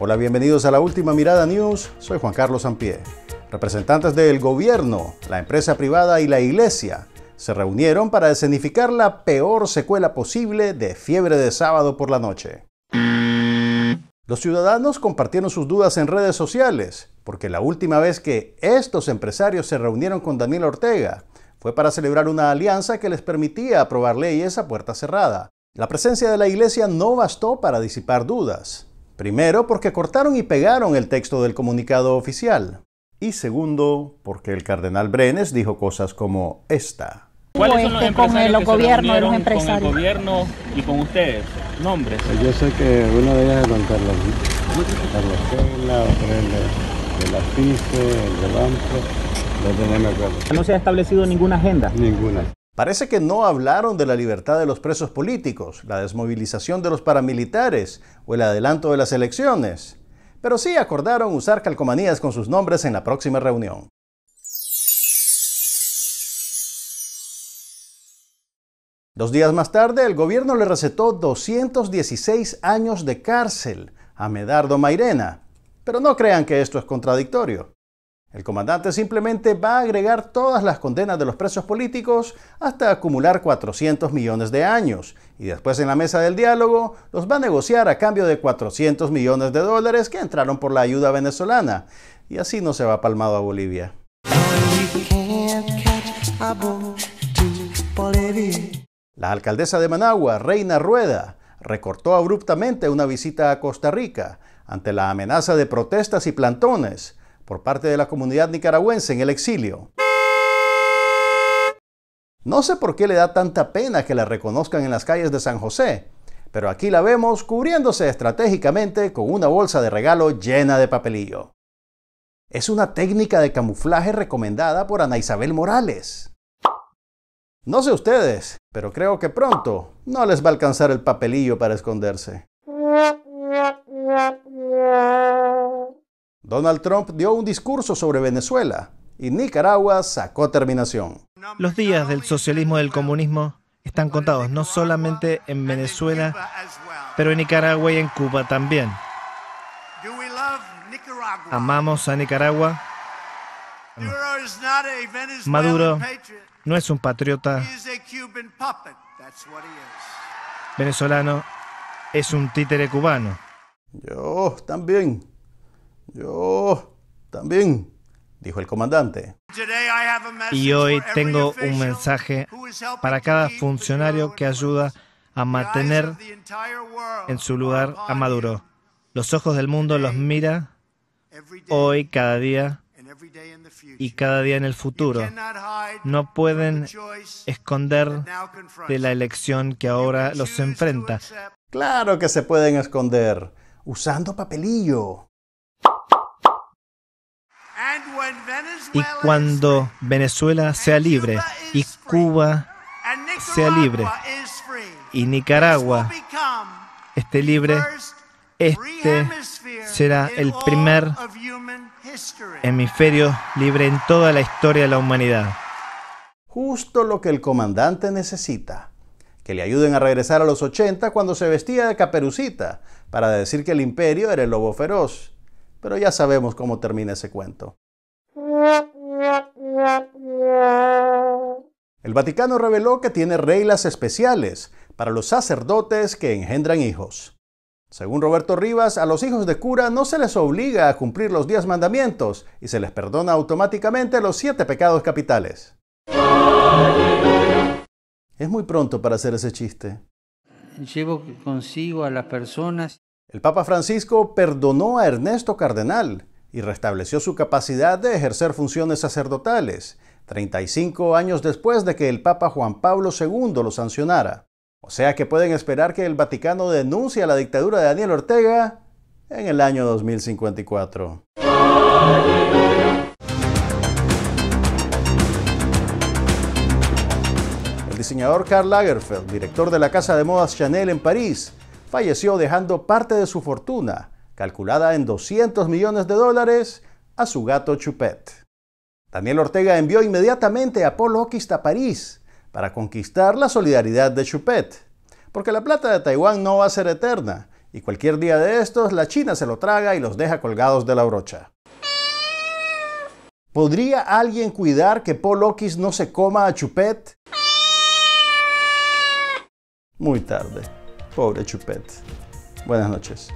Hola, bienvenidos a la última mirada News. Soy Juan Carlos Sampié. Representantes del gobierno, la empresa privada y la iglesia se reunieron para escenificar la peor secuela posible de fiebre de sábado por la noche. Los ciudadanos compartieron sus dudas en redes sociales, porque la última vez que estos empresarios se reunieron con Daniel Ortega fue para celebrar una alianza que les permitía aprobar leyes a puerta cerrada. La presencia de la iglesia no bastó para disipar dudas. Primero, porque cortaron y pegaron el texto del comunicado oficial. Y segundo, porque el cardenal Brenes dijo cosas como esta. ¿Cuáles son los este con el, gobierno, se los empresarios. con el gobierno y con ustedes? Nombres. Pues yo sé que uno de ellos es don Carlos, Carlos Pela, otro de la FICE, el de Banco, no ¿No se ha establecido ninguna agenda? Ninguna. Parece que no hablaron de la libertad de los presos políticos, la desmovilización de los paramilitares o el adelanto de las elecciones, pero sí acordaron usar calcomanías con sus nombres en la próxima reunión. Dos días más tarde, el gobierno le recetó 216 años de cárcel a Medardo Mairena, pero no crean que esto es contradictorio. El comandante simplemente va a agregar todas las condenas de los presos políticos hasta acumular 400 millones de años y después en la mesa del diálogo los va a negociar a cambio de 400 millones de dólares que entraron por la ayuda venezolana. Y así no se va palmado a Bolivia. La alcaldesa de Managua, Reina Rueda, recortó abruptamente una visita a Costa Rica ante la amenaza de protestas y plantones por parte de la comunidad nicaragüense en el exilio. No sé por qué le da tanta pena que la reconozcan en las calles de San José, pero aquí la vemos cubriéndose estratégicamente con una bolsa de regalo llena de papelillo. Es una técnica de camuflaje recomendada por Ana Isabel Morales. No sé ustedes, pero creo que pronto no les va a alcanzar el papelillo para esconderse. Donald Trump dio un discurso sobre Venezuela y Nicaragua sacó terminación. Los días del socialismo y del comunismo están contados no solamente en Venezuela, pero en Nicaragua y en Cuba también. Amamos a Nicaragua. Maduro no es un patriota venezolano, es un títere cubano. Yo también. Yo también, dijo el comandante. Y hoy tengo un mensaje para cada funcionario que ayuda a mantener en su lugar a Maduro. Los ojos del mundo los mira hoy, cada día y cada día en el futuro. No pueden esconder de la elección que ahora los enfrenta. Claro que se pueden esconder, usando papelillo. Y cuando Venezuela sea libre y Cuba sea libre y Nicaragua esté libre, este será el primer hemisferio libre en toda la historia de la humanidad. Justo lo que el comandante necesita. Que le ayuden a regresar a los 80 cuando se vestía de caperucita para decir que el imperio era el lobo feroz. Pero ya sabemos cómo termina ese cuento. El Vaticano reveló que tiene reglas especiales para los sacerdotes que engendran hijos. Según Roberto Rivas, a los hijos de cura no se les obliga a cumplir los diez mandamientos y se les perdona automáticamente los siete pecados capitales. Es muy pronto para hacer ese chiste. Llevo consigo a las personas. El Papa Francisco perdonó a Ernesto Cardenal, y restableció su capacidad de ejercer funciones sacerdotales, 35 años después de que el Papa Juan Pablo II lo sancionara. O sea que pueden esperar que el Vaticano denuncie la dictadura de Daniel Ortega en el año 2054. El diseñador Karl Lagerfeld, director de la casa de modas Chanel en París, falleció dejando parte de su fortuna calculada en 200 millones de dólares, a su gato Chupet. Daniel Ortega envió inmediatamente a Paul Ockist a París para conquistar la solidaridad de Chupet, porque la plata de Taiwán no va a ser eterna y cualquier día de estos la China se lo traga y los deja colgados de la brocha. ¿Podría alguien cuidar que Paul Ockist no se coma a Chupet? Muy tarde. Pobre Chupet. Buenas noches.